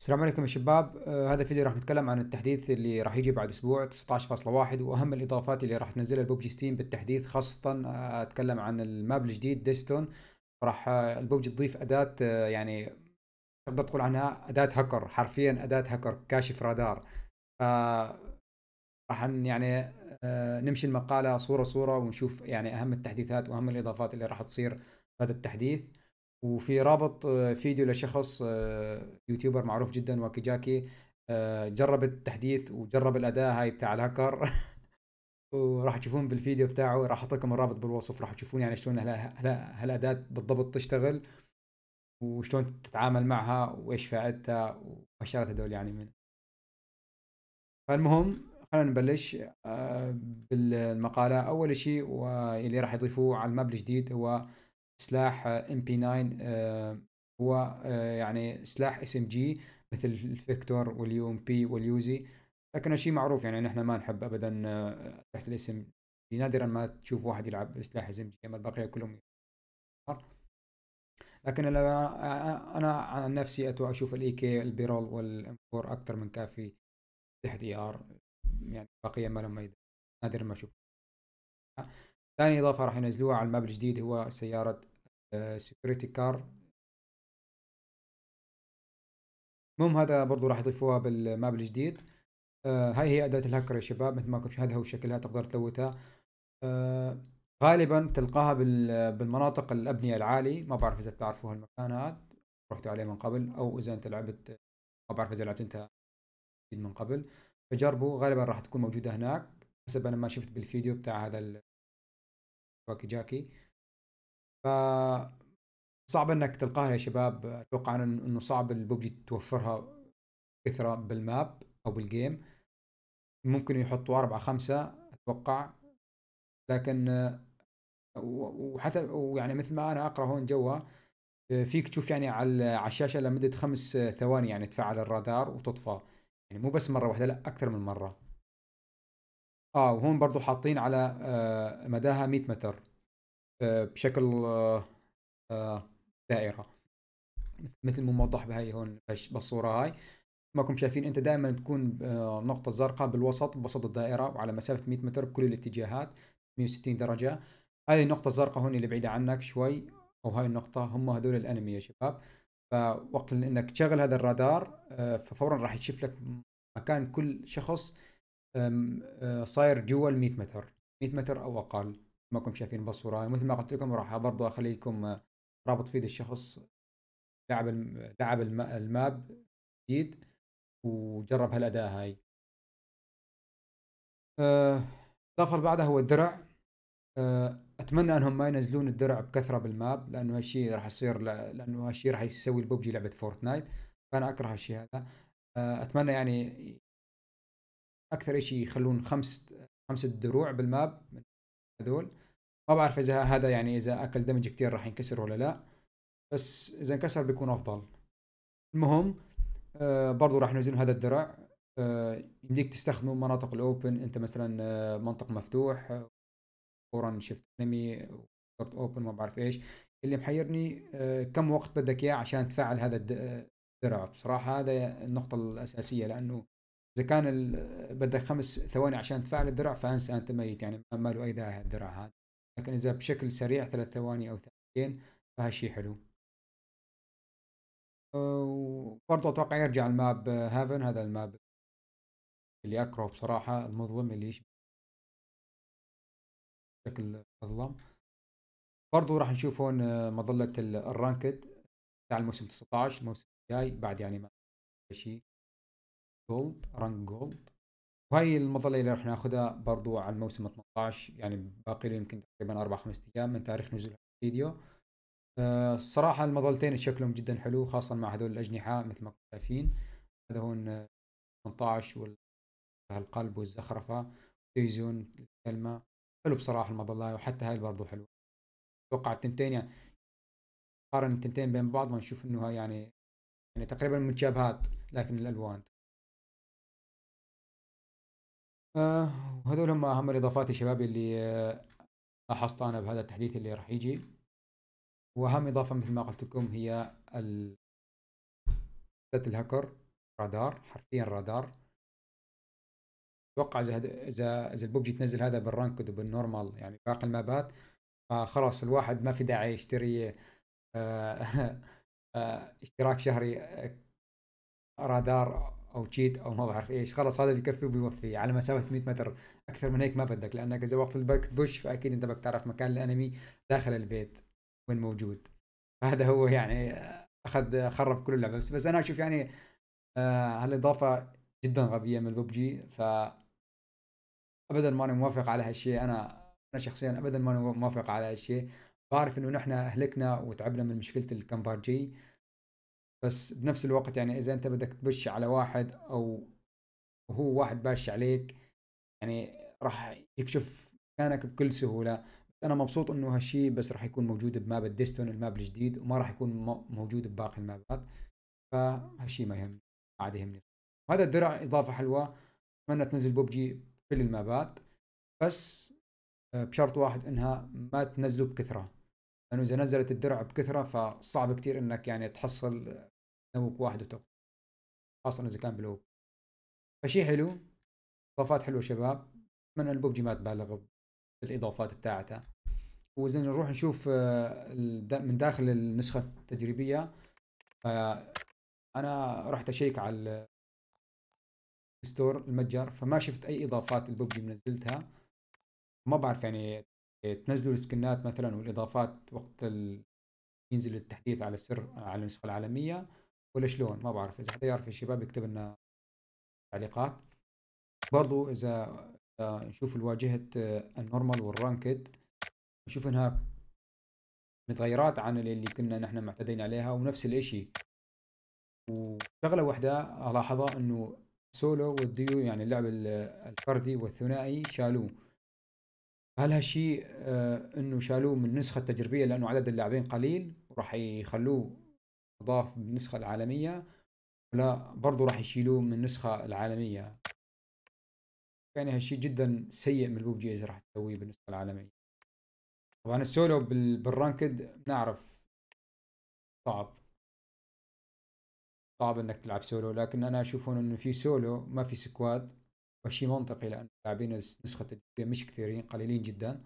السلام عليكم يا شباب آه هذا الفيديو راح نتكلم عن التحديث اللي راح يجي بعد اسبوع 19.1 واهم الاضافات اللي راح تنزلها البوبجي ستيم بالتحديث خاصه آه اتكلم عن الماب الجديد ديستون راح آه البوبجي تضيف اداه آه يعني تقدر تقول عنها اداه هاكر حرفيا اداه هاكر كاشف رادار آه راح يعني آه نمشي المقاله صوره صوره ونشوف يعني اهم التحديثات واهم الاضافات اللي راح تصير هذا التحديث وفي رابط آه، فيديو لشخص آه، يوتيوبر معروف جدا واكيجاكي آه، جرب التحديث وجرب الاداء هاي بتاع الهاكر وراح تشوفون بالفيديو بتاعه راح احط لكم الرابط بالوصف راح تشوفون يعني شلون هالاداه بالضبط تشتغل وشلون تتعامل معها وايش فائدتها واشارات هذول يعني من فالمهم خلينا نبلش بالمقاله اول شيء واللي راح يضيفوه على الماب الجديد هو سلاح ام بي 9 هو آه، يعني سلاح اس ام جي مثل الفيكتور واليو ام بي واليوزي لكن شيء معروف يعني نحن ما نحب ابدا آه، تحت الاسم نادرا ما تشوف واحد يلعب سلاح اس ام جي اما البقيه كلهم لكن انا آه، عن نفسي اتو اشوف الاي كي e البيرول والامبور اكثر من كافي تحت اي e ار يعني البقيه ما لهم نادر ما اشوف ثاني إضافة راح ينزلوها على الماب الجديد هو سيارة سكيورتي آه، كار المهم هذا برضو راح يضيفوها بالماب الجديد آه، هاي هي أداة الهكر يا شباب مثل ما كنت شاهدها وشكلها تقدر تلوتها آه، غالبا تلقاها بالمناطق الأبنية العالي ما بعرف إذا بتعرفوا هالمكان هذا رحتوا عليه من قبل أو إذا أنت لعبت ما بعرف إذا لعبت أنت من قبل فجربوا غالبا راح تكون موجودة هناك حسب أنا ما شفت بالفيديو بتاع هذا واكي جاكي ف صعب انك تلقاها يا شباب اتوقع انه صعب الببجي توفرها كثره بالماب او بالجيم ممكن يحطوا اربعه خمسه اتوقع لكن وحتى ويعني مثل ما انا اقرا هون جوا فيك تشوف يعني على الشاشه لمده خمس ثواني يعني تفعل الرادار وتطفى يعني مو بس مره واحده لا اكثر من مره اه وهون برضو حاطين على آه مداها 100 متر آه بشكل آه،, آه دائره مثل ما موضح بهي هون بالصوره هاي ما كنتم شايفين انت دائما بتكون آه، نقطه زرقاء بالوسط بوسط الدائره وعلى مسافه 100 متر بكل الاتجاهات 160 درجه هاي النقطه الزرقاء هون اللي بعيده عنك شوي او هاي النقطه هم هذول الانمي يا شباب فوقت انك تشغل هذا الرادار آه، ففورا راح يشوف لك مكان كل شخص أه، صاير جوا ال 100 متر 100 متر او اقل ما كنتم شايفين بالصوره مثل ما قلت لكم راح برضه اخلي لكم أه، رابط فيد الشخص لعب لعب الماب جديد وجرب هالاداء هاي الاضافه اللي بعدها هو الدرع أه، اتمنى انهم ما ينزلون الدرع بكثره بالماب لانه هالشيء راح يصير لانه هالشيء راح يسوي الببجي لعبه فورتنايت فانا اكره هالشيء هذا اتمنى يعني اكثر شيء يخلون خمس خمسة دروع بالماب من هذول ما بعرف اذا هذا يعني اذا اكل دمج كثير راح ينكسر ولا لا بس اذا انكسر بيكون افضل المهم آه برضو راح ينزلون هذا الدرع آه يمديك تستخدمه مناطق الاوبن انت مثلا آه منطق مفتوح آه، فورا شفت انمي صرت اوبن ما بعرف ايش اللي محيرني آه كم وقت بدك اياه عشان تفعل هذا آه، الدرع بصراحه هذا النقطه الاساسيه لانه اذا كان بدك خمس ثواني عشان تفعل الدرع فانسى انت ميت يعني ما له اي داعي الدرع هذا لكن اذا بشكل سريع ثلاث ثواني او ثانيتين فهالشيء حلو وبرضه اتوقع يرجع الماب هافن هذا الماب اللي اكرهه بصراحه المظلم اللي يشبه بشكل اظلم برضه راح نشوف هون آه، مظله الرانكد تاع الموسم 19 الموسم الجاي بعد يعني ما شيء جولد ران جولد وهي المظله اللي راح ناخذها برضو على الموسم 18 يعني باقي له يمكن تقريبا اربع خمس ايام من تاريخ نزول الفيديو الصراحه آه، المظلتين شكلهم جدا حلو خاصه مع هذول الاجنحه مثل ما كنتم شايفين هذا هون 18 آه، وال القلب والزخرفه تيزون الكلمه حلو بصراحه المظله وحتى هاي برضو حلو اتوقع التنتين يعني قارن التنتين بين بعض ونشوف انه يعني يعني تقريبا متشابهات لكن الالوان آه، وهذول هم أهم الإضافات يا شباب اللي آه، لاحظتها أنا بهذا التحديث اللي راح يجي وأهم إضافة مثل ما قلت لكم هي ال الهكر رادار حرفيا رادار اتوقع اذا اذا اذا الببجي تنزل هذا بالرانكد وبالنورمال يعني باقي المابات فخلاص الواحد ما في داعي يشتري آه، آه، اشتراك شهري رادار او تشيت او ما بعرف ايش خلص هذا بيكفي وبيوفي على مسافه 100 متر اكثر من هيك ما بدك لانك اذا وقت الباك بوش فاكيد انت بدك تعرف مكان الانمي داخل البيت وين موجود هذا هو يعني اخذ خرب كل اللعبه بس, بس انا اشوف يعني آه هالاضافه جدا غبيه من ببجي ف ابدا ماني موافق على هالشيء انا انا شخصيا ابدا ماني موافق على هالشيء بعرف انه نحن اهلكنا وتعبنا من مشكله الكمبارجي بس بنفس الوقت يعني اذا انت بدك تبش على واحد او هو واحد باش عليك يعني راح يكشف مكانك بكل سهوله بس انا مبسوط انه هالشيء بس راح يكون موجود بماب الديستون الماب الجديد وما راح يكون موجود بباقي المابات فهالشيء ما يهمني ما عاد يهمني هذا الدرع اضافه حلوه اتمنى تنزل ببجي كل المابات بس آه، بشرط واحد انها ما تنزله بكثره لانه اذا نزلت الدرع بكثره فصعب كتير انك يعني تحصل نوك واحد وتقطع خاصه اذا كان بلوب فشي حلو اضافات حلوه شباب اتمنى الببجي ما تبالغ بالاضافات بتاعتها واذا نروح نشوف آه، من داخل النسخه التجريبيه آه، انا رحت اشيك على الستور المتجر فما شفت اي اضافات الببجي منزلتها ما بعرف يعني إيه، تنزلوا السكنات مثلا والاضافات وقت ال... ينزل التحديث على السر على النسخه العالميه ولا شلون ما بعرف اذا حدا يعرف الشباب يكتب لنا تعليقات برضو اذا نشوف الواجهه آه، النورمال والرانكد نشوف انها متغيرات عن اللي كنا نحن معتدين عليها ونفس الاشي وشغله واحده الاحظها انه سولو والديو يعني اللعب الفردي والثنائي شالوه هل هالشيء آه، انه شالوه من النسخه التجريبيه لانه عدد اللاعبين قليل وراح يخلوه ضاف بالنسخه العالميه ولا برضه راح يشيلوه من النسخه العالميه يعني هالشيء جدا سيء من بوب جيز راح تسويه بالنسخه العالميه طبعا السولو بالرانكد نعرف صعب صعب انك تلعب سولو لكن انا اشوف انه في سولو ما في سكواد وشي منطقي لان لاعبين النسخه التجريبيه مش كثيرين قليلين جدا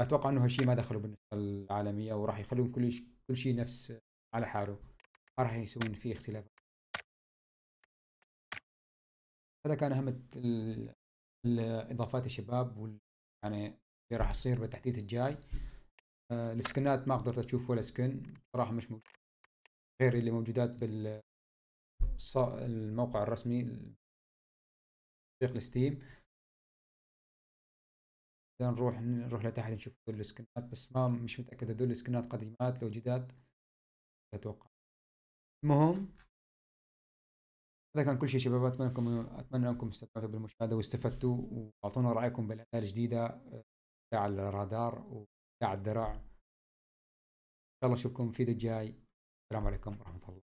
اتوقع انه هالشيء ما دخلوا بالنسخه العالميه وراح يخلون كل ش... كل شيء نفس على حاله ما راح يسوون فيه اختلاف هذا كان اهم ال... الاضافات الشباب وال... يعني اللي راح يصير بالتحديث الجاي آه السكنات ما قدرت اشوف ولا سكن صراحه مش موجود غير اللي موجودات بال الموقع الرسمي تطبيق الستيم نروح نروح لتحت نشوف هذول السكنات بس ما مش متاكد هذول السكنات قديمات لو جداد اتوقع المهم هذا كان كل شيء شباب اتمنى انكم اتمنى انكم استمتعتوا بالمشاهده واستفدتوا واعطونا رايكم بالاداه الجديده تاع الرادار وتاع الذراع ان شاء الله اشوفكم في الفيديو الجاي السلام عليكم ورحمه الله